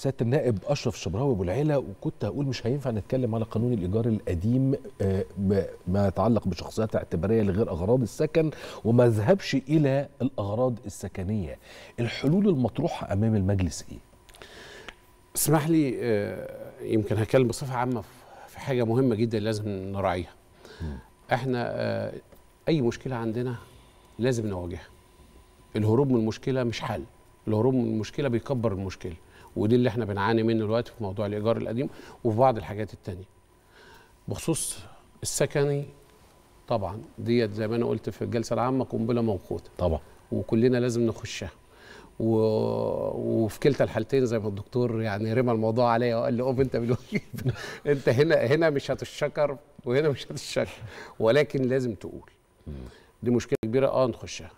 سياده النائب اشرف شبراوي ابو العيله وكنت هقول مش هينفع نتكلم على قانون الايجار القديم آه، ما يتعلق بشخصيات اعتباريه لغير اغراض السكن وما ذهبش الى الاغراض السكنيه الحلول المطروحه امام المجلس ايه اسمح لي آه، يمكن هتكلم بصفه عامه في حاجه مهمه جدا لازم نراعيها احنا آه، اي مشكله عندنا لازم نواجهها الهروب من المشكله مش حل الهروب من المشكله بيكبر المشكله ودي اللي احنا بنعاني منه دلوقتي في موضوع الايجار القديم وفي بعض الحاجات التانية بخصوص السكني طبعا ديت زي ما انا قلت في الجلسه العامه قنبله موقوته طبعا وكلنا لازم نخشها و... وفي كلتا الحالتين زي ما الدكتور يعني رمى الموضوع عليا وقال لي قوم انت بالوكيل انت هنا هنا مش هتشكر وهنا مش هتشكر ولكن لازم تقول دي مشكله كبيره اه نخشها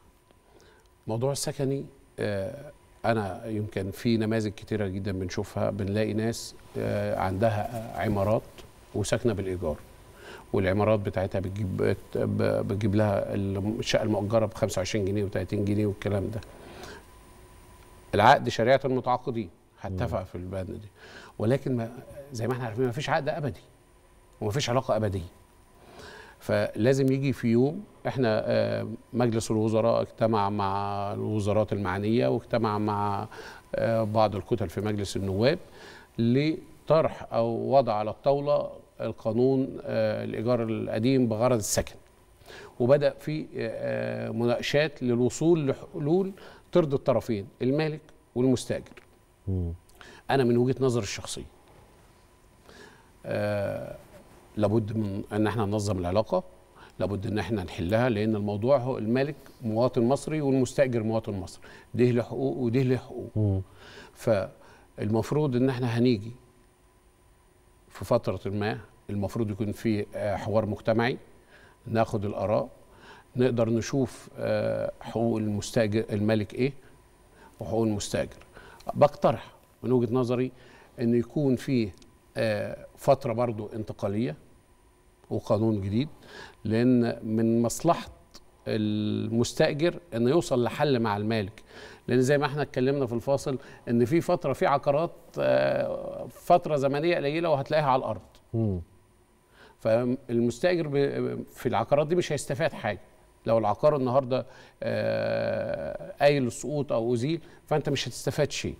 موضوع السكني آه انا يمكن في نماذج كتيره جدا بنشوفها بنلاقي ناس آه، عندها عمارات وساكنه بالايجار والعمارات بتاعتها بتجيب بتجيب لها الشقه المؤجره ب 25 جنيه و30 جنيه والكلام ده العقد شريعه المتعاقدين هتفق في البند دي ولكن ما زي ما احنا عارفين ما فيش عقد ابدي وما فيش علاقه ابديه فلازم يجي في يوم احنا آه، مجلس الوزراء اجتمع مع الوزارات المعنيه واجتمع مع آه، بعض الكتل في مجلس النواب لطرح او وضع على الطاوله القانون آه، الايجار القديم بغرض السكن وبدا في مناقشات للوصول لحلول ترضي الطرفين المالك والمستاجر انا من وجهه نظري الشخصيه لابد من ان احنا ننظم العلاقه لابد ان احنا نحلها لان الموضوع هو المالك مواطن مصري والمستاجر مواطن مصري ده له حقوق وده له حقوق فالمفروض ان احنا هنيجي في فتره ما المفروض يكون في آه، حوار مجتمعي ناخد الاراء نقدر نشوف آه، حقوق المستاجر المالك ايه وحقوق المستاجر بقترح من وجهه نظري ان يكون في آه، فتره برضو انتقاليه وقانون جديد لان من مصلحه المستاجر انه يوصل لحل مع المالك لان زي ما احنا اتكلمنا في الفاصل ان في فتره في عقارات آه، فتره زمنيه قليله وهتلاقيها على الارض فالمستاجر في العقارات دي مش هيستفاد حاجه لو العقار النهارده آه، قايل السقوط او ازيل فانت مش هتستفاد شيء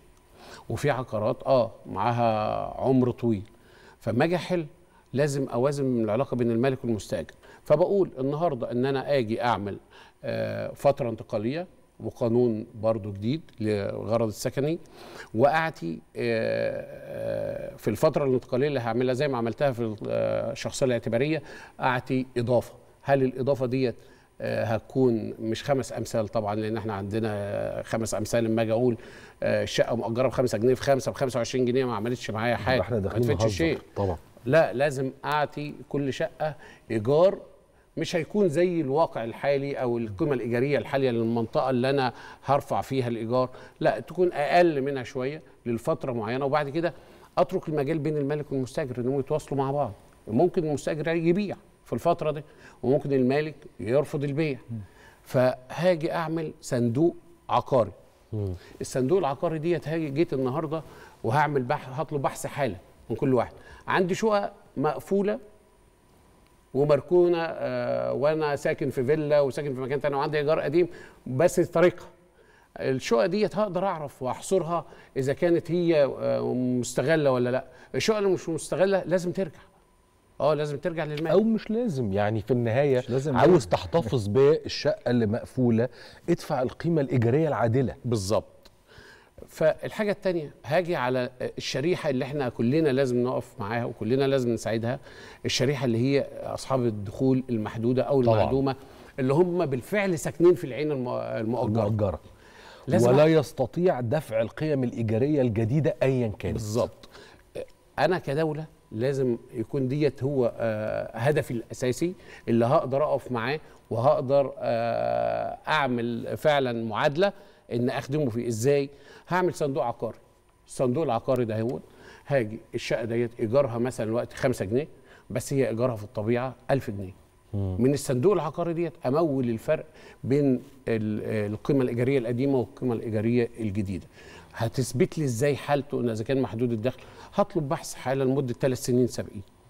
وفي عقارات اه معاها عمر طويل فما اجي احل لازم اوازن العلاقه بين المالك والمستاجر فبقول النهارده ان انا اجي اعمل آه، فتره انتقاليه وقانون برضو جديد لغرض السكني واعتي آه، آه، في الفتره الانتقاليه اللي هعملها زي ما عملتها في الشخصيه الاعتباريه اعتي اضافه هل الاضافه ديت هتكون مش خمس امثال طبعا لان احنا عندنا خمس امثال لما اجي اقول الشقه مؤجره ب 5 جنيه في 5 ب 25 جنيه ما عملتش معايا حاجه ما دفعتش شيء طبعا لا لازم اعطي كل شقه ايجار مش هيكون زي الواقع الحالي او القيمه الايجاريه الحاليه للمنطقه اللي انا هرفع فيها الايجار لا تكون اقل منها شويه للفتره معينه وبعد كده اترك المجال بين المالك والمستاجر انهم يتواصلوا مع بعض ممكن المستاجر يبيع في الفتره دي وممكن المالك يرفض البيع فهاجي اعمل صندوق عقاري الصندوق العقاري ديت هاجي جيت النهارده وهعمل بحث هطلب بحث حاله من كل واحد عندي شقق مقفوله ومركونه آه، وانا ساكن في فيلا وساكن في مكان تاني وعندي ايجار قديم بس طريقه الشقق ديت هقدر اعرف واحصرها اذا كانت هي آه، مستغله ولا لا الشقق اللي مش مستغله لازم ترجع اه لازم ترجع للمال او مش لازم يعني في النهايه مش لازم عاوز تحتفظ بالشقه اللي مقفوله ادفع القيمه الايجاريه العادله بالظبط فالحاجة التانية هاجي على الشريحة اللي احنا كلنا لازم نقف معاها وكلنا لازم نساعدها الشريحة اللي هي أصحاب الدخول المحدودة أو المعدومة اللي هم بالفعل ساكنين في العين المؤجرة, المؤجرة. لازم ولا يستطيع دفع القيم الإيجارية الجديدة أيا كانت بالظبط أنا كدولة لازم يكون ديت هو آه، هدفي الاساسي اللي هقدر اقف معاه وهقدر آه، اعمل فعلا معادله ان اخدمه فيه ازاي هعمل صندوق عقاري الصندوق العقاري ده هو هاجي الشقه ديت ايجارها مثلا الوقت 5 جنيه بس هي ايجارها في الطبيعه 1000 جنيه من الصندوق العقاري ديت امول الفرق بين القيمه الايجاريه القديمه والقيمه الايجاريه الجديده هتثبت لي ازاي حالته اذا كان محدود الدخل هطلب بحث حاله لمده ثلاث سنين سابقين